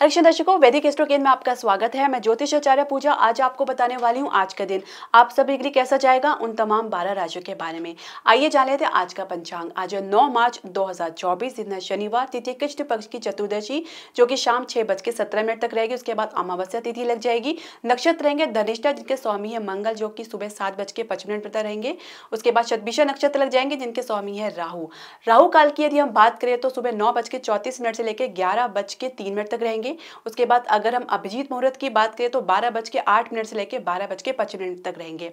हरिक्षण दर्शकों वैदिक एस्ट्रो केंद्र में आपका स्वागत है मैं ज्योतिष आचार्य पूजा आज आपको बताने वाली हूँ आज का दिन आप सभी के लिए कैसा जाएगा उन तमाम बारह राज्यों के बारे में आइए जान लेते हैं आज का पंचांग आज नौ मार्च 2024 दिन है शनिवार तिथि कृष्ण पक्ष की चतुर्दशी जो कि शाम छह बज के सत्रह मिनट तक रहेगी उसके बाद अमावस्या तिथि लग जाएगी नक्षत्र रहेंगे धनिष्ठा जिनके स्वामी है मंगल जो कि सुबह सात बज के पचपन मिनट तक रहेंगे उसके बाद छतभिषा नक्षत्र लग जाएंगे जिनके स्वामी है राहु राहु काल की यदि हम बात करें तो सुबह नौ बज के चौंतीस मिनट से लेकर ग्यारह बज के तीन मिनट तक रहेंगे करेंगे उसके बाद अगर हम अभिजीत मुहूर्त की बात करें तो बारह बज के आठ मिनट से लेकर बारह बज के पच्चीस मिनट तक रहेंगे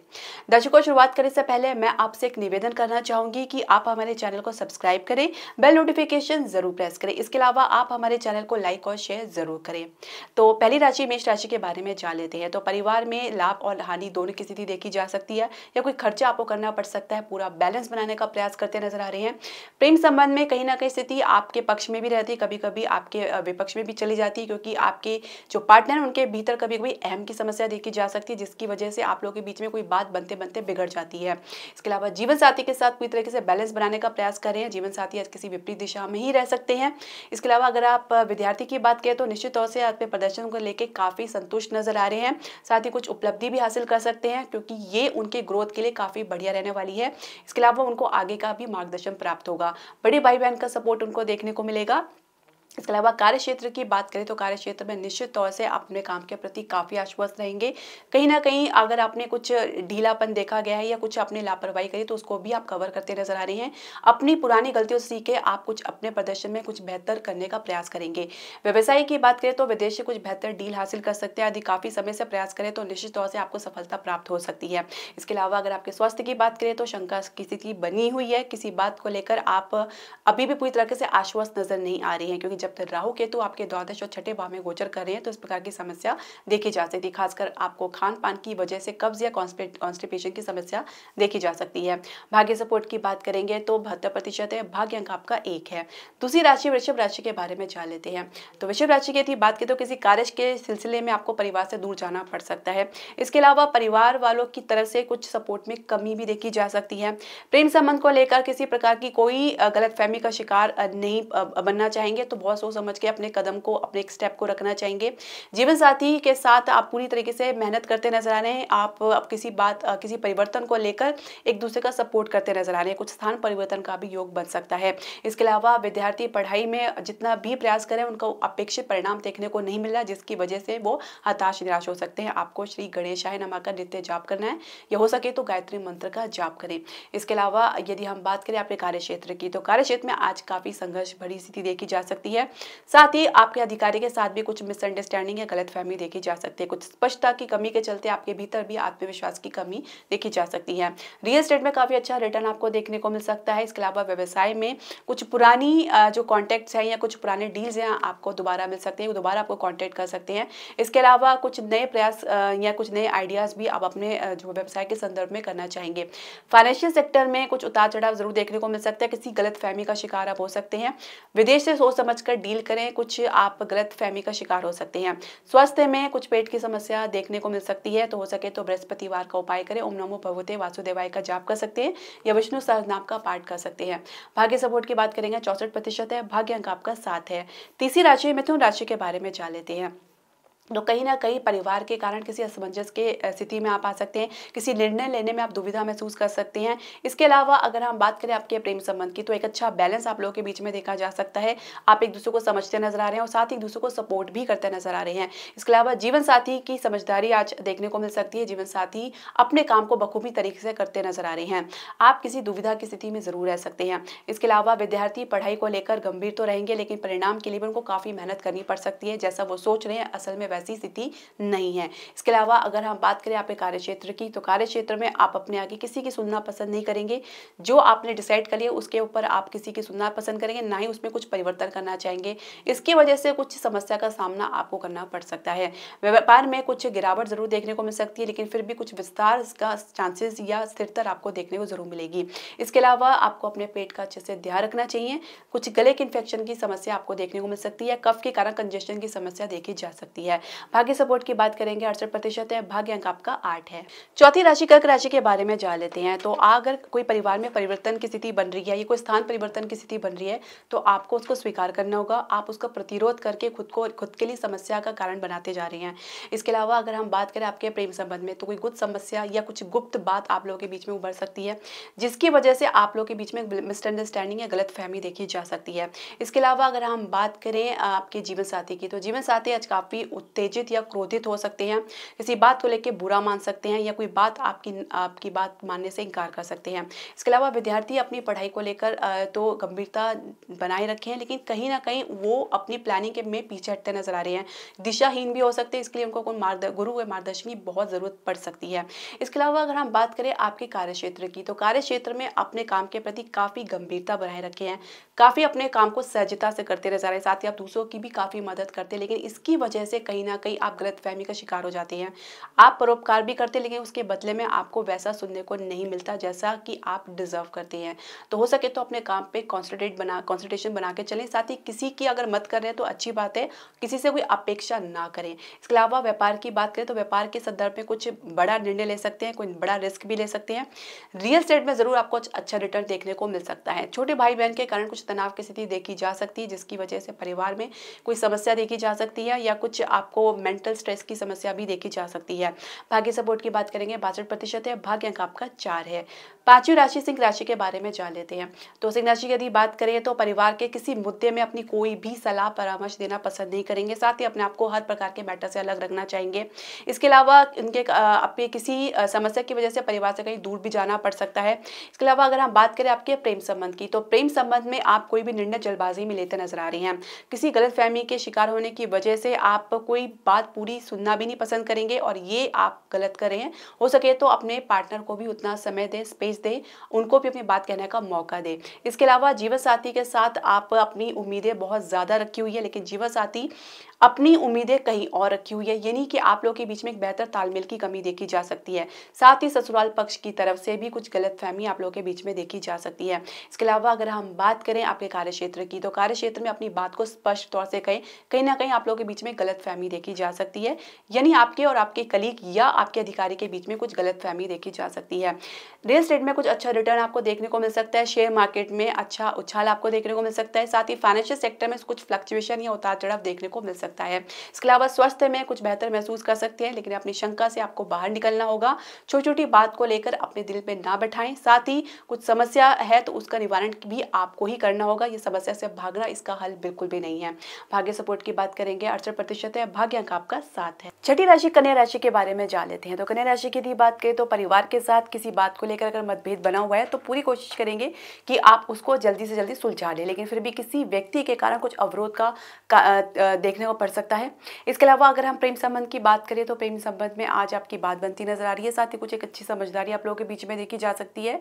दर्शकों शुरुआत करने से पहले मैं आपसे एक निवेदन करना चाहूंगी कि आप हमारे चैनल को सब्सक्राइब करें बेल नोटिफिकेशन जरूर प्रेस करें इसके अलावा आप हमारे चैनल को लाइक और शेयर जरूर करें तो पहली राशि मेष राशि के बारे में जान लेते हैं तो परिवार में लाभ और हानि दोनों की स्थिति देखी जा सकती है या कोई खर्चा आपको करना पड़ सकता है पूरा बैलेंस बनाने का प्रयास करते नजर आ रहे हैं प्रेम संबंध में कहीं ना कहीं स्थिति आपके पक्ष में भी रहती है कभी कभी आपके विपक्ष में भी चली जाती है सकती क्योंकि आपके जो पार्टनर उनके भीतर कभी कभी अहम की समस्या देखी जा सकती है जिसकी वजह से आप लोगों के बीच में कोई बात बनते बनते बिगड़ जाती है इसके अलावा जीवन साथी के साथ पूरी तरीके से बैलेंस बनाने का प्रयास करें जीवन साथी आज किसी विपरीत दिशा में ही रह सकते हैं इसके अलावा अगर आप विद्यार्थी की बात करें तो निश्चित तौर से आपके प्रदर्शन को लेकर काफ़ी संतुष्ट नजर आ रहे हैं साथ ही कुछ उपलब्धि भी हासिल कर सकते हैं क्योंकि ये उनके ग्रोथ के लिए काफ़ी बढ़िया रहने वाली है इसके अलावा उनको आगे का भी मार्गदर्शन प्राप्त होगा बड़े भाई बहन का सपोर्ट उनको देखने को मिलेगा इसके अलावा कार्य क्षेत्र की बात करें तो कार्य क्षेत्र में निश्चित तौर से आप अपने काम के प्रति काफ़ी आश्वस्त रहेंगे कहीं ना कहीं अगर आपने कुछ ढीलापन देखा गया है या कुछ आपने लापरवाही करी तो उसको भी आप कवर करते नजर आ रहे हैं अपनी पुरानी गलतियों से सीखे आप कुछ अपने प्रदर्शन में कुछ बेहतर करने का प्रयास करेंगे व्यवसाय की बात करें तो विदेश से कुछ बेहतर डील हासिल कर सकते हैं यदि काफ़ी समय से प्रयास करें तो निश्चित तौर से आपको सफलता प्राप्त हो सकती है इसके अलावा अगर आपके स्वास्थ्य की बात करें तो शंका किसी की बनी हुई है किसी बात को लेकर आप अभी भी पूरी तरह से आश्वस्त नजर नहीं आ रही है क्योंकि जब राहु केतु आपके द्वादश और छठे भाव में गोचर कर रहे हैं तो इस प्रकार की समस्या देखी जा सकती है खासकर आपको खान पान की वजह से कब्ज या कॉन्स्टिपेशन की समस्या देखी जा सकती है भाग्य सपोर्ट की बात करेंगे तो बहत्तर प्रतिशत है भाग्य अंक आपका एक है दूसरी राशि वृषभ राशि के बारे में जान लेते हैं तो वृषभ राशि की यदि बात की तो किसी कार्य के सिलसिले में आपको परिवार से दूर जाना पड़ सकता है इसके अलावा परिवार वालों की तरफ से कुछ सपोर्ट में कमी भी देखी जा सकती है प्रेम संबंध को लेकर किसी प्रकार की कोई गलतफहमी का शिकार नहीं बनना चाहेंगे तो बहुत थोड़ा सोच समझ के अपने कदम को अपने स्टेप को रखना चाहेंगे जीवन साथी के साथ आप पूरी तरीके से मेहनत करते नजर आ रहे हैं आप, अब किसी बात किसी परिवर्तन को लेकर एक दूसरे का सपोर्ट करते नजर आ रहे हैं कुछ स्थान परिवर्तन का भी योग बन सकता है इसके अलावा विद्यार्थी पढ़ाई में जितना भी प्रयास करें उनको अपेक्षित परिणाम देखने को नहीं मिल रहा जिसकी वजह से वो हताश निराश हो सकते हैं आपको श्री गणेशाय नमा का नित्य जाप करना है या हो सके तो गायत्री मंत्र का जाप करें इसके अलावा यदि हम बात करें अपने कार्य क्षेत्र की तो कार्य क्षेत्र में आज काफ़ी संघर्ष भरी स्थिति देखी जा सकती है है साथ ही आपके अधिकारी के साथ भी कुछ मिसअंडरस्टैंडिंग या गलत फहमी देखी जा सकती है कुछ स्पष्टता की कमी के चलते आपके भीतर भी आत्मविश्वास की कमी देखी जा सकती है रियल स्टेट में काफ़ी अच्छा रिटर्न आपको देखने को मिल सकता है इसके अलावा व्यवसाय में कुछ पुरानी जो कॉन्टैक्ट्स हैं या कुछ पुराने डील्स हैं आपको दोबारा मिल सकते हैं दोबारा आपको कॉन्टैक्ट कर सकते हैं इसके अलावा कुछ नए प्रयास या कुछ नए आइडियाज़ भी आप अपने जो व्यवसाय के संदर्भ में करना चाहेंगे फाइनेंशियल सेक्टर में कुछ उतार चढ़ाव जरूर देखने को मिल सकता है किसी गलत फहमी का शिकार आप हो सकते हैं विदेश से सोच समझ कर लेकर डील करें कुछ आप गलत फहमी का शिकार हो सकते हैं स्वास्थ्य में कुछ पेट की समस्या देखने को मिल सकती है तो हो सके तो बृहस्पतिवार का उपाय करें ओम नमो भगवते वासुदेवाय का जाप कर सकते हैं या विष्णु सहनाम का पाठ कर सकते हैं भाग्य सपोर्ट की बात करेंगे चौसठ प्रतिशत है भाग्य अंक आपका साथ है तीसरी राशि मिथुन राशि के बारे में जान लेते हैं तो कहीं ना कहीं परिवार के कारण किसी असमंजस के स्थिति में आप आ सकते हैं किसी निर्णय लेने में आप दुविधा महसूस कर सकते हैं इसके अलावा अगर हम बात करें आपके प्रेम संबंध की तो एक अच्छा बैलेंस आप लोगों के बीच में देखा जा सकता है आप एक दूसरे को समझते नजर आ रहे हैं और साथ ही एक दूसरे को सपोर्ट भी करते नजर आ रहे हैं इसके अलावा जीवन साथी की समझदारी आज देखने को मिल सकती है जीवन साथी अपने काम को बखूबी तरीके से करते नजर आ रहे हैं आप किसी दुविधा की स्थिति में जरूर रह सकते हैं इसके अलावा विद्यार्थी पढ़ाई को लेकर गंभीर तो रहेंगे लेकिन परिणाम के लिए भी उनको काफ़ी मेहनत करनी पड़ सकती है जैसा वो सोच रहे हैं असल में ऐसी स्थिति नहीं है इसके अलावा अगर हम बात करें आपके कार्य क्षेत्र की तो कार्य क्षेत्र में आप अपने आगे किसी की सुनना पसंद नहीं करेंगे जो आपने डिसाइड कर लिया उसके ऊपर आप किसी की सुनना पसंद करेंगे ना ही उसमें कुछ परिवर्तन करना चाहेंगे इसकी वजह से कुछ समस्या का सामना आपको करना पड़ सकता है व्यापार में कुछ गिरावट जरूर देखने को मिल सकती है लेकिन फिर भी कुछ विस्तार का चांसेस या स्थिरता आपको देखने को जरूर मिलेगी इसके अलावा आपको अपने पेट का अच्छे से ध्यान रखना चाहिए कुछ गले के इन्फेक्शन की समस्या आपको देखने को मिल सकती है कफ के कारण कंजेशन की समस्या देखी जा सकती है भाग्य सपोर्ट की बात करेंगे अड़सठ प्रतिशत है भाग्य अंक आपका आठ है चौथी राशि कर्क राशि के बारे में जान लेते हैं तो अगर कोई परिवार में परिवर्तन की स्थिति बन रही है या कोई स्थान परिवर्तन की स्थिति बन रही है तो आपको उसको स्वीकार करना होगा आप उसका प्रतिरोध करके खुद को खुद के लिए समस्या का कारण बनाते जा रहे हैं इसके अलावा अगर हम बात करें आपके प्रेम संबंध में तो कोई गुप्त समस्या या कुछ गुप्त बात आप लोगों के बीच में उभर सकती है जिसकी वजह से आप लोगों के बीच में मिसअंडरस्टैंडिंग या गलत फहमी देखी जा सकती है इसके अलावा अगर हम बात करें आपके जीवन साथी की तो जीवन साथी आज काफ़ी उत्तेजित या क्रोधित हो सकते हैं किसी बात को लेकर बुरा मान सकते हैं या कोई बात आपकी आपकी बात मानने से इनकार कर सकते हैं इसके अलावा विद्यार्थी अपनी पढ़ाई को लेकर तो गंभीरता बनाए रखे हैं लेकिन कहीं ना कहीं वो अपनी प्लानिंग के में पीछे हटते नजर आ रहे हैं दिशाहीन भी हो सकते हैं इसके लिए उनको कोई मार्ग गुरु या मार्गदर्शन की बहुत ज़रूरत पड़ सकती है इसके अलावा अगर हम बात करें आपके कार्यक्षेत्र की तो कार्यक्षेत्र में अपने काम के प्रति काफ़ी गंभीरता बनाए रखे हैं काफ़ी अपने काम को सहजता से करते नजर आ रहे हैं साथ ही आप दूसरों की भी काफ़ी मदद करते हैं लेकिन इसकी वजह से कहीं कहीं ना कहीं आप गलत फहमी का शिकार हो जाते हैं आप परोपकार भी करते लेकिन उसके बदले में आपको वैसा सुनने को नहीं मिलता जैसा कि आप डिजर्व करते हैं तो हो सके तो अपने काम पर कॉन्सनट्रेट बना कॉन्सनट्रेशन बना के चलें साथ ही किसी की अगर मत कर रहे हैं तो अच्छी बात है किसी से कोई अपेक्षा ना करें इसके अलावा व्यापार की बात करें तो व्यापार के संदर्भ में कुछ बड़ा निर्णय ले सकते हैं कोई बड़ा रिस्क भी ले सकते हैं रियल स्टेट में ज़रूर आपको अच्छा रिटर्न देखने को मिल सकता है छोटे भाई बहन के कारण कुछ तनाव की स्थिति देखी जा सकती है जिसकी वजह से परिवार में कोई समस्या देखी जा सकती है या कुछ आप आपको मेंटल स्ट्रेस की समस्या भी देखी जा सकती है भाग्य सपोर्ट की बात करेंगे बासठ प्रतिशत है भाग्य अंक आपका चार है पांचवी राशि सिंह राशि के बारे में जान लेते हैं तो सिंह राशि की यदि बात करें तो परिवार के किसी मुद्दे में अपनी कोई भी सलाह परामर्श देना पसंद नहीं करेंगे साथ ही अपने आप को हर प्रकार के मैटर से अलग रखना चाहेंगे इसके अलावा इनके आपके किसी समस्या की वजह से परिवार से कहीं दूर भी जाना पड़ सकता है इसके अलावा अगर हम बात करें आपके प्रेम संबंध की तो प्रेम संबंध में आप कोई भी निर्णय जल्दबाजी में लेते नजर आ रहे हैं किसी फहमी के शिकार होने की वजह से आप कोई कोई बात पूरी सुनना भी नहीं पसंद करेंगे और ये आप गलत कर रहे हैं हो सके तो अपने पार्टनर को भी उतना समय दें स्पेस दें उनको भी अपनी बात कहने का मौका दें इसके अलावा जीवन साथी के साथ आप अपनी उम्मीदें बहुत ज़्यादा रखी हुई है लेकिन जीवन साथी अपनी उम्मीदें कहीं और रखी हुई है यानी कि आप लोग के बीच में एक बेहतर तालमेल की कमी देखी जा सकती है साथ ही ससुराल पक्ष की तरफ से भी कुछ गलत फहमी आप लोगों के बीच में देखी जा सकती है इसके अलावा अगर हम बात करें आपके कार्य क्षेत्र की तो कार्य क्षेत्र में अपनी बात को स्पष्ट तौर से कहें कहीं ना कहीं आप लोगों के बीच में गलत फहमी देखी जा सकती है यानी आपके और आपके कलीग या आपके अधिकारी के बीच में कुछ गलत फहमी देखी जा सकती है रियल स्टेट में कुछ अच्छा रिटर्न आपको देखने को मिल सकता है शेयर मार्केट में अच्छा उछाल आपको देखने को मिल सकता है साथ ही फाइनेंशियल सेक्टर में कुछ फ्लक्चुएशन या उतार चढ़ाव देखने को मिल सकता है इसके अलावा स्वास्थ्य में कुछ बेहतर महसूस कर सकते हैं लेकिन अपनी शंका से आपको बाहर निकलना होगा छोटी छोटी बात को लेकर अपने दिल पर ना बैठाएं साथ ही कुछ समस्या है तो उसका निवारण भी आपको ही करना होगा ये समस्या से भागना इसका हल बिल्कुल भी नहीं है भाग्य सपोर्ट की बात करेंगे अड़सठ प्रतिशत है सौभाग्य अंक आपका साथ है छठी राशि कन्या राशि के बारे में जान लेते हैं तो कन्या राशि की बात करें तो परिवार के साथ किसी बात को लेकर अगर मतभेद बना हुआ है तो पूरी कोशिश करेंगे कि आप उसको जल्दी से जल्दी सुलझा लें लेकिन फिर भी किसी व्यक्ति के कारण कुछ अवरोध का, का देखने को पड़ सकता है इसके अलावा अगर हम प्रेम संबंध की बात करें तो प्रेम संबंध में आज आपकी बात बनती नजर आ रही है साथ ही कुछ एक अच्छी समझदारी आप लोगों के बीच में देखी जा सकती है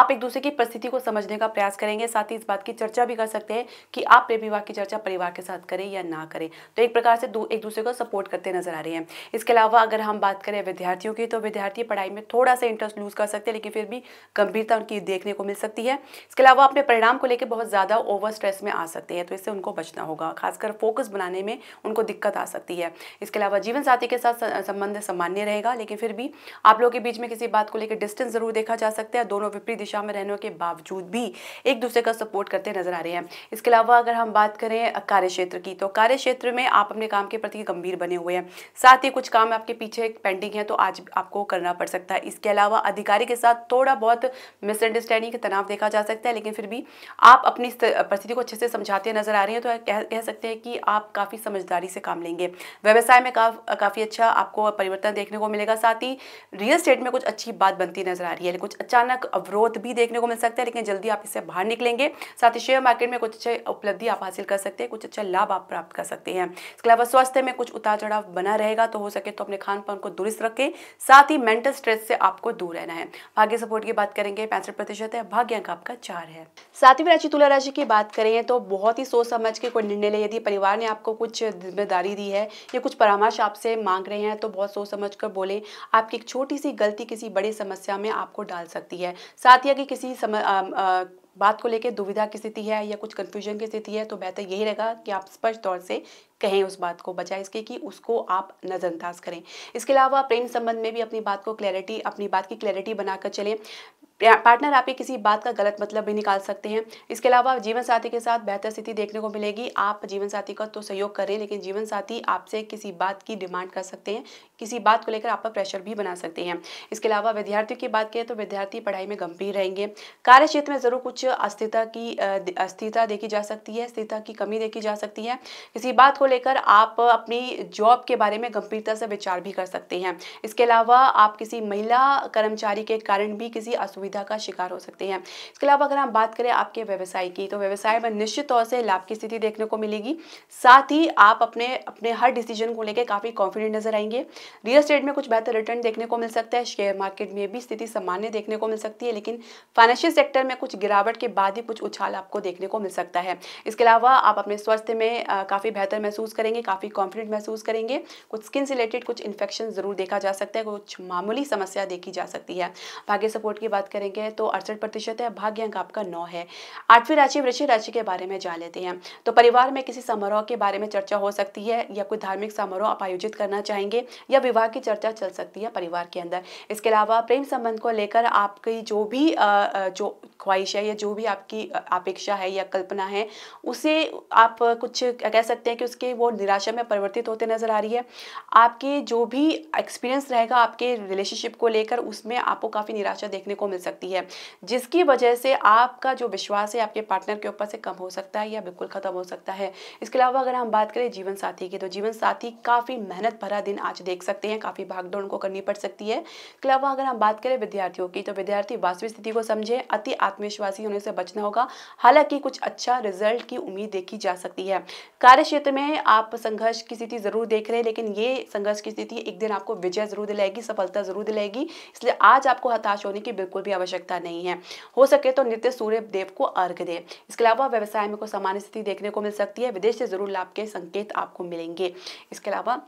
आप एक दूसरे की परिस्थिति को समझने का प्रयास करेंगे साथ ही इस बात की चर्चा भी कर सकते हैं कि आप प्रेम विवाह की चर्चा परिवार के साथ करें या ना करें तो एक प्रकार से एक दूसरे को सपोर्ट करते नजर आ रहे हैं इसके अलावा अगर हम बात करें विद्यार्थियों की तो विद्यार्थी पढ़ाई में थोड़ा सा इंटरेस्ट लूज़ कर सकते हैं लेकिन फिर भी गंभीरता उनकी देखने को मिल सकती है इसके अलावा अपने परिणाम को लेकर बहुत ज़्यादा ओवर स्ट्रेस में आ सकते हैं तो इससे उनको बचना होगा खासकर फोकस बनाने में उनको दिक्कत आ सकती है इसके अलावा जीवन साथी के साथ संबंध सामान्य रहेगा लेकिन फिर भी आप लोगों के बीच में किसी बात को लेकर डिस्टेंस ज़रूर देखा जा सकता है दोनों विपरीत दिशा में रहने के बावजूद भी एक दूसरे का सपोर्ट करते नजर आ रहे हैं इसके अलावा अगर हम बात करें कार्य क्षेत्र की तो कार्य क्षेत्र में आप अपने काम के प्रति काफ़ी गंभीर बने हुए हैं साथ ही कुछ काम आपके पीछे पेंडिंग है तो आज आपको करना पड़ सकता है इसके अलावा अधिकारी के साथ थोड़ा बहुत मिसअंडरस्टैंडिंग का तनाव देखा जा सकता है लेकिन फिर भी आप अपनी परिस्थिति को अच्छे से समझाते नजर आ रही हैं तो कह, कह सकते हैं कि आप काफ़ी समझदारी से काम लेंगे व्यवसाय में काफ़ी अच्छा आपको परिवर्तन देखने को मिलेगा साथ ही रियल स्टेट में कुछ अच्छी बात बनती नजर आ रही है कुछ अचानक अवरोध भी देखने को मिल सकता है लेकिन जल्दी आप इससे बाहर निकलेंगे साथ ही शेयर मार्केट में कुछ अच्छे उपलब्धि आप हासिल कर सकते हैं कुछ अच्छा लाभ आप प्राप्त कर सकते हैं इसके अलावा स्वास्थ्य में में कुछ उतार चढ़ाव बना रहेगा तो हो सके तो अपने खान पान को दुरुस्त रखें साथ ही मेंटल स्ट्रेस से आपको दूर रहना है भाग्य सपोर्ट की बात करेंगे पैंसठ प्रतिशत है भाग्य अंक आपका चार है साथ ही राशि तुला राशि की बात करें तो बहुत ही सोच समझ के कोई निर्णय ले यदि परिवार ने आपको कुछ जिम्मेदारी दी है या कुछ परामर्श आपसे मांग रहे हैं तो बहुत सोच समझ कर बोले आपकी एक छोटी सी गलती किसी बड़ी समस्या में आपको डाल सकती है साथ ही अगर किसी सम, बात को लेकर दुविधा की स्थिति है या कुछ कन्फ्यूजन की स्थिति है तो बेहतर यही रहेगा कि आप स्पष्ट तौर से कहें उस बात को बजाय इसके कि उसको आप नज़रअंदाज करें इसके अलावा प्रेम संबंध में भी अपनी बात को क्लैरिटी अपनी बात की क्लैरिटी बनाकर चलें पार्टनर आपकी किसी बात का गलत मतलब भी निकाल सकते हैं इसके अलावा जीवन साथी के साथ बेहतर स्थिति देखने को मिलेगी आप जीवन साथी का तो सहयोग करें लेकिन जीवन साथी आपसे किसी बात की डिमांड कर सकते हैं किसी बात को लेकर आप पर प्रेशर भी बना सकते हैं इसके अलावा विद्यार्थियों की बात करें तो विद्यार्थी पढ़ाई में गंभीर रहेंगे कार्य क्षेत्र में ज़रूर कुछ अस्थिरता की अस्थिरता देखी जा सकती है स्थिरता की कमी देखी जा सकती है किसी बात को लेकर आप अपनी जॉब के बारे में गंभीरता से विचार भी कर सकते हैं इसके अलावा आप किसी महिला कर्मचारी के कारण भी किसी असुविधा दुविधा का शिकार हो सकते हैं इसके अलावा अगर हम बात करें आपके व्यवसाय की तो व्यवसाय में निश्चित तौर से लाभ की स्थिति देखने को मिलेगी साथ ही आप अपने अपने हर डिसीजन को लेकर काफ़ी कॉन्फिडेंट नजर आएंगे रियल स्टेट में कुछ बेहतर रिटर्न देखने को मिल सकता है शेयर मार्केट में भी स्थिति सामान्य देखने को मिल सकती है लेकिन फाइनेंशियल सेक्टर में कुछ गिरावट के बाद ही कुछ उछाल आपको देखने को मिल सकता है इसके अलावा आप अपने स्वास्थ्य में काफ़ी बेहतर महसूस करेंगे काफ़ी कॉन्फिडेंट महसूस करेंगे कुछ स्किन से रिलेटेड कुछ इन्फेक्शन ज़रूर देखा जा सकता है कुछ मामूली समस्या देखी जा सकती है भाग्य सपोर्ट की बात करेंगे तो अड़सठ प्रतिशत है भाग्य अंक आपका नौ है आठवीं राशि वृश्चिक राशि के बारे में जान लेते हैं तो परिवार में किसी समारोह के बारे में चर्चा हो सकती है या कोई धार्मिक समारोह आप आयोजित करना चाहेंगे या विवाह की चर्चा चल सकती है परिवार के अंदर इसके अलावा प्रेम संबंध को लेकर आपकी जो भी जो ख्वाहिश है या जो भी आपकी अपेक्षा है या कल्पना है उसे आप कुछ कह सकते हैं कि उसके वो निराशा में परिवर्तित होते नजर आ रही है आपके जो भी एक्सपीरियंस रहेगा आपके रिलेशनशिप को लेकर उसमें आपको काफ़ी निराशा देखने को मिल सकती है जिसकी वजह से आपका जो विश्वास है आपके पार्टनर के ऊपर से कम हो सकता है या बिल्कुल ख़त्म हो सकता है इसके अलावा अगर हम बात करें जीवन साथी की तो जीवन साथी काफ़ी मेहनत भरा दिन आज देख सकते हैं काफ़ी भागदौड़ उनको करनी पड़ सकती है इसके अलावा अगर हम बात करें विद्यार्थियों की तो विद्यार्थी वास्तविक स्थिति को समझे अति आत्मविश्वासी होने से बचना होगा हालांकि कुछ अच्छा रिजल्ट की उम्मीद देखी जा सकती है कार्य क्षेत्र में आप संघर्ष की स्थिति जरूर देख रहे हैं लेकिन ये संघर्ष की स्थिति एक दिन आपको विजय जरूर दिलाएगी सफलता जरूर दिलाएगी इसलिए आज आपको हताश होने की बिल्कुल भी आवश्यकता नहीं है हो सके तो नित्य सूर्य देव को अर्घ दे इसके अलावा व्यवसाय में को सामान्य स्थिति देखने को मिल सकती है विदेश से जरूर लाभ के संकेत आपको मिलेंगे इसके अलावा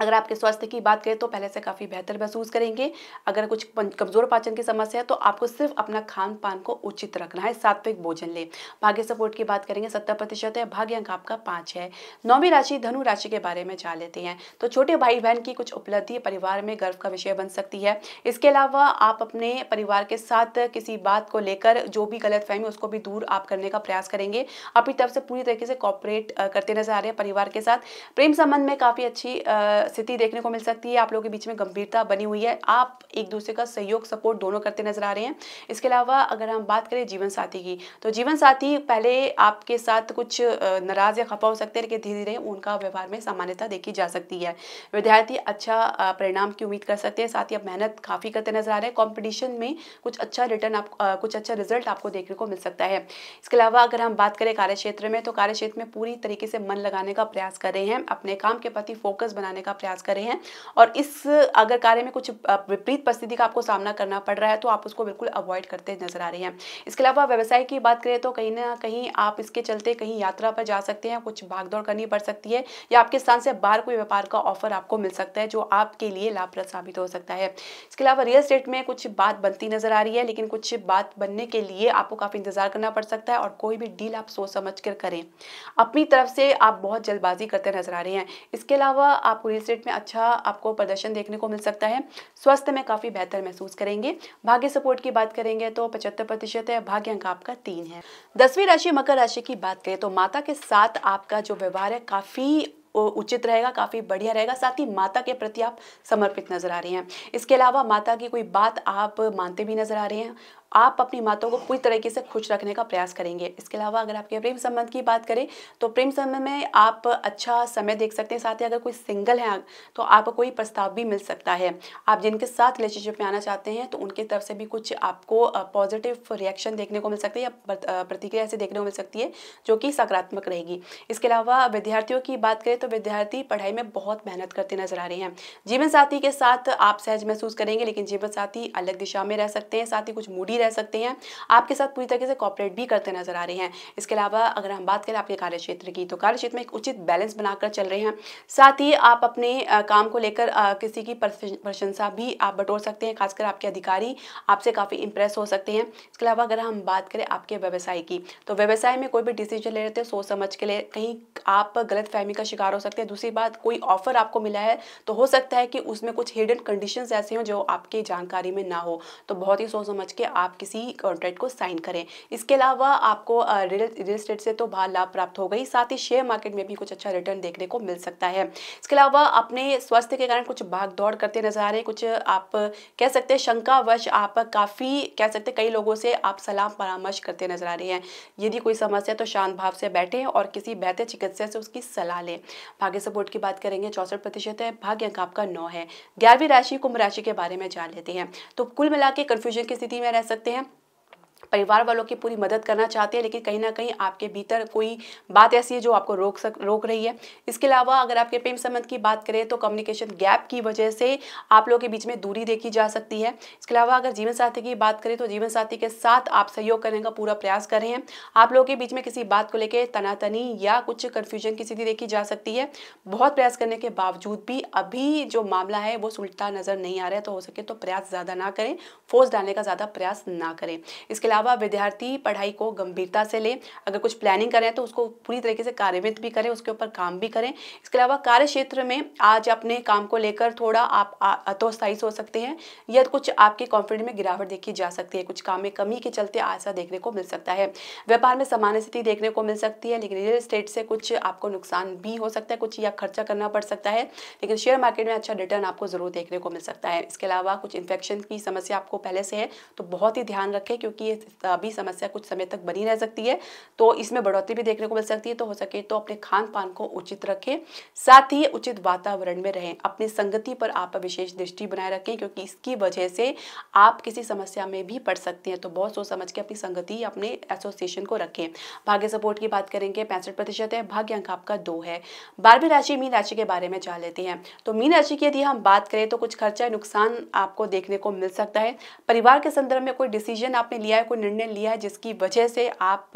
अगर आपके स्वास्थ्य की बात करें तो पहले से काफ़ी बेहतर महसूस करेंगे अगर कुछ कमज़ोर पाचन की समस्या है तो आपको सिर्फ अपना खान पान को उचित रखना है सात्विक भोजन लें भाग्य सपोर्ट की बात करेंगे सत्तर प्रतिशत है भाग्य अंक आपका पाँच है नौवीं राशि धनु राशि के बारे में जान लेते हैं तो छोटे भाई बहन की कुछ उपलब्धि परिवार में गर्व का विषय बन सकती है इसके अलावा आप अपने परिवार के साथ किसी बात को लेकर जो भी गलत फहमी उसको भी दूर आप करने का प्रयास करेंगे अपनी तरफ से पूरी तरीके से कॉपरेट करते नजर आ रहे हैं परिवार के साथ प्रेम संबंध में काफ़ी अच्छी स्थिति देखने को मिल सकती है आप लोगों के बीच में गंभीरता बनी हुई है आप एक दूसरे का सहयोग सपोर्ट दोनों करते नजर आ रहे हैं इसके अलावा अगर हम बात करें जीवन साथी की तो जीवन साथी पहले आपके साथ कुछ नाराज या खफा हो सकते हैं लेकिन धीरे धीरे उनका व्यवहार में सामान्यता देखी जा सकती है विद्यार्थी अच्छा परिणाम की उम्मीद कर सकते हैं साथ ही आप मेहनत काफ़ी करते नजर आ रहे हैं कॉम्पिटिशन में कुछ अच्छा रिटर्न आप कुछ अच्छा रिजल्ट आपको देखने को मिल सकता है इसके अलावा अगर हम बात करें कार्य क्षेत्र में तो कार्य क्षेत्र में पूरी तरीके से मन लगाने का प्रयास कर रहे हैं अपने काम के प्रति फोकस बनाने का का प्रयास कर रहे हैं और इस अगर कार्य में कुछ विपरीत परिस्थिति का आपको सामना करना पड़ रहा है तो आप उसको बिल्कुल अवॉइड करते नजर आ रहे हैं इसके अलावा व्यवसाय की बात करें तो कहीं ना कहीं आप इसके चलते कहीं यात्रा पर जा सकते हैं कुछ भागदौड़ करनी पड़ सकती है या आपके स्थान से बाहर कोई व्यापार का ऑफर आपको मिल सकता है जो आपके लिए लाभप्रद साबित हो सकता है इसके अलावा रियल स्टेट में कुछ बात बनती नजर आ रही है लेकिन कुछ बात बनने के लिए आपको काफ़ी इंतजार करना पड़ सकता है और कोई भी डील आप सोच समझ कर करें अपनी तरफ से आप बहुत जल्दबाजी करते नजर आ रहे हैं इसके अलावा आपको रियल स्टेट में अच्छा आपको प्रदर्शन देखने को मिल सकता है स्वास्थ्य में काफ़ी बेहतर महसूस करेंगे भाग्य सपोर्ट की बात करेंगे तो पचहत्तर प्रतिशत है भाग्य अंक आपका तीन है दसवीं राशि मकर राशि की बात करें तो माता के साथ आपका जो व्यवहार है काफ़ी उचित रहेगा काफ़ी बढ़िया रहेगा साथ ही माता के प्रति आप समर्पित नजर आ रहे हैं इसके अलावा माता की कोई बात आप मानते भी नजर आ रहे हैं आप अपनी माता को पूरी तरीके से खुश रखने का प्रयास करेंगे इसके अलावा अगर आपके प्रेम संबंध की बात करें तो प्रेम संबंध में आप अच्छा समय देख सकते हैं साथ ही अगर कोई सिंगल है तो आपको कोई प्रस्ताव भी मिल सकता है आप जिनके साथ रिलेशनशिप में आना चाहते हैं तो उनकी तरफ से भी कुछ आपको पॉजिटिव रिएक्शन देखने को मिल सकती है या प्रतिक्रिया ऐसे देखने को मिल सकती है जो कि सकारात्मक रहेगी इसके अलावा विद्यार्थियों की बात करें तो विद्यार्थी पढ़ाई में बहुत मेहनत करते नजर आ रहे हैं जीवन साथी के साथ आप सहज महसूस करेंगे लेकिन जीवन साथी अलग दिशा में रह सकते हैं साथ ही कुछ मूडी रह रह सकते हैं आपके साथ पूरी तरीके से कॉपरेट भी करते नजर आ रहे हैं इसके अलावा अगर हम बात करें आपके कार्य क्षेत्र की तो कार्य क्षेत्र में एक उचित बैलेंस बनाकर चल रहे हैं साथ ही आप अपने काम को लेकर किसी की प्रशंसा भी आप बटोर सकते हैं खासकर आपके अधिकारी आपसे काफ़ी इंप्रेस हो सकते हैं इसके अलावा अगर हम बात करें आपके व्यवसाय की तो व्यवसाय में कोई भी डिसीजन ले रहे सोच समझ के लिए कहीं आप गलत फहमी का शिकार हो सकते हैं दूसरी बात कोई ऑफर आपको मिला है तो हो सकता है कि उसमें कुछ हिडन कंडीशंस ऐसे हों जो आपके जानकारी में ना हो तो बहुत ही सोच समझ के आप आप किसी कॉन्ट्रैक्ट को साइन करें इसके अलावा आपको रियल स्टेट से तो बाहर लाभ प्राप्त होगा ही साथ ही शेयर मार्केट में भी कुछ अच्छा रिटर्न देखने को मिल सकता है इसके अलावा अपने स्वास्थ्य के कारण कुछ भाग दौड़ करते नजर आ रहे हैं कुछ आप कह सकते हैं शंकावश आप काफ़ी कह सकते कई लोगों से आप सलाह परामर्श करते नजर आ रहे हैं यदि कोई समस्या तो शांत भाव से बैठे और किसी बेहतर चिकित्सा से उसकी सलाह लें भाग्य सपोर्ट की बात करेंगे चौसठ प्रतिशत है भाग्य अंक आपका नौ है ग्यारहवीं राशि कुंभ राशि के बारे में जान लेते हैं तो कुल मिला के की स्थिति में रह सकते सकते हैं परिवार वालों की पूरी मदद करना चाहते हैं लेकिन कहीं ना कहीं आपके भीतर कोई बात ऐसी है जो आपको रोक सक रोक रही है इसके अलावा अगर आपके प्रेम संबंध की बात करें तो कम्युनिकेशन गैप की वजह से आप लोगों के बीच में दूरी देखी जा सकती है इसके अलावा अगर जीवन साथी की बात करें तो जीवन साथी के साथ आप सहयोग करने का पूरा प्रयास कर रहे हैं आप लोगों के बीच में किसी बात को लेकर तनातनी या कुछ कन्फ्यूजन की स्थिति देखी जा सकती है बहुत प्रयास करने के बावजूद भी अभी जो मामला है वो सुलटा नज़र नहीं आ रहा है तो हो सके तो प्रयास ज़्यादा ना करें फोर्स डालने का ज़्यादा प्रयास ना करें इसके इसके अलावा विद्यार्थी पढ़ाई को गंभीरता से लें अगर कुछ प्लानिंग करें तो उसको पूरी तरीके से कार्यान्वित भी करें उसके ऊपर काम भी करें इसके अलावा कार्य क्षेत्र में आज अपने काम को लेकर थोड़ा आप हतोत्साहित हो सकते हैं या तो कुछ आपके कॉन्फिडेंस में गिरावट देखी जा सकती है कुछ काम में कमी के चलते ऐसा देखने को मिल सकता है व्यापार में सामान्य स्थिति देखने को मिल सकती है लेकिन रियल स्टेट से कुछ आपको नुकसान भी हो सकता है कुछ या खर्चा करना पड़ सकता है लेकिन शेयर मार्केट में अच्छा रिटर्न आपको ज़रूर देखने को मिल सकता है इसके अलावा कुछ इन्फेक्शन की समस्या आपको पहले से है तो बहुत ही ध्यान रखें क्योंकि ये भी समस्या कुछ समय तक बनी रह सकती है तो इसमें बढ़ोतरी भी देखने को मिल सकती है तो हो सके तो अपने खान पान को उचित रखें साथ ही उचित वातावरण में रहें अपनी संगति पर आप विशेष दृष्टि बनाए रखें क्योंकि इसकी वजह से आप किसी समस्या में भी पड़ सकते हैं तो बहुत सोच समझ के अपनी संगति अपने एसोसिएशन को रखें भाग्य सपोर्ट की बात करेंगे पैंसठ प्रतिशत है भाग्य अंक आपका दो है बारहवीं राशि मीन राशि के बारे में जान लेते हैं तो मीन राशि की यदि हम बात करें तो कुछ खर्चा नुकसान आपको देखने को मिल सकता है परिवार के संदर्भ में कोई डिसीजन आपने लिया है कोई निर्णय लिया है जिसकी वजह से आप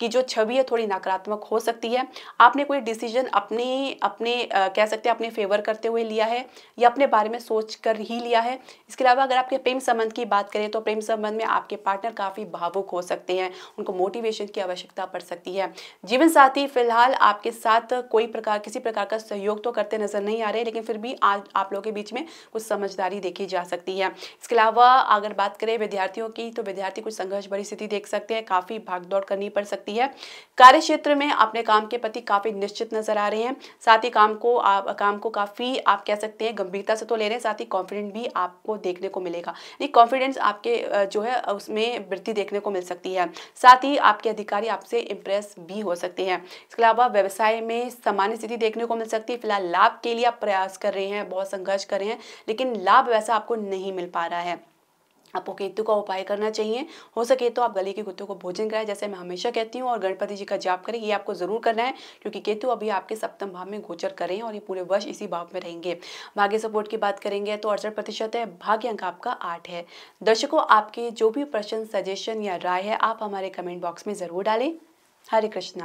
की जो छवि है थोड़ी नकारात्मक हो सकती है आपने कोई डिसीजन अपने अपने कह सकते हैं अपने फेवर करते हुए लिया है या अपने बारे में सोच कर ही लिया है इसके अलावा अगर आपके प्रेम संबंध की बात करें तो प्रेम संबंध में आपके पार्टनर काफ़ी भावुक हो सकते हैं उनको मोटिवेशन की आवश्यकता पड़ सकती है जीवन साथी फिलहाल आपके साथ कोई प्रकार किसी प्रकार का सहयोग तो करते नजर नहीं आ रहे लेकिन फिर भी आज आप लोगों के बीच में कुछ समझदारी देखी जा सकती है इसके अलावा अगर बात करें विद्यार्थियों की तो विद्यार्थी कुछ संघर्ष भरी स्थिति देख सकते हैं काफ़ी भागदौड़ करनी पड़ सकती है कार्य क्षेत्र में अपने काम के प्रति काफ़ी निश्चित नजर आ रहे हैं साथ ही काम को आप काम को काफ़ी आप कह सकते हैं गंभीरता से तो ले रहे हैं साथ ही कॉन्फिडेंट भी आपको देखने को मिलेगा यानी कॉन्फिडेंस आपके जो है उसमें वृद्धि देखने को मिल सकती है साथ ही आपके अधिकारी आपसे इंप्रेस भी हो सकते हैं इसके अलावा व्यवसाय में सामान्य स्थिति देखने को मिल सकती है फिलहाल लाभ के लिए आप प्रयास कर रहे हैं बहुत संघर्ष कर रहे हैं लेकिन लाभ वैसा आपको नहीं मिल पा रहा है आपको केतु का उपाय करना चाहिए हो सके तो आप गले के कुत्ते को भोजन कराएं जैसे मैं हमेशा कहती हूँ और गणपति जी का जाप करें ये आपको ज़रूर करना है क्योंकि केतु अभी आपके सप्तम भाव में गोचर करें और ये पूरे वर्ष इसी भाव में रहेंगे भाग्य सपोर्ट की बात करेंगे तो अड़सठ प्रतिशत है भाग्य अंक आपका आठ है दर्शकों आपके जो भी प्रश्न सजेशन या राय है आप हमारे कमेंट बॉक्स में ज़रूर डालें हरे कृष्णा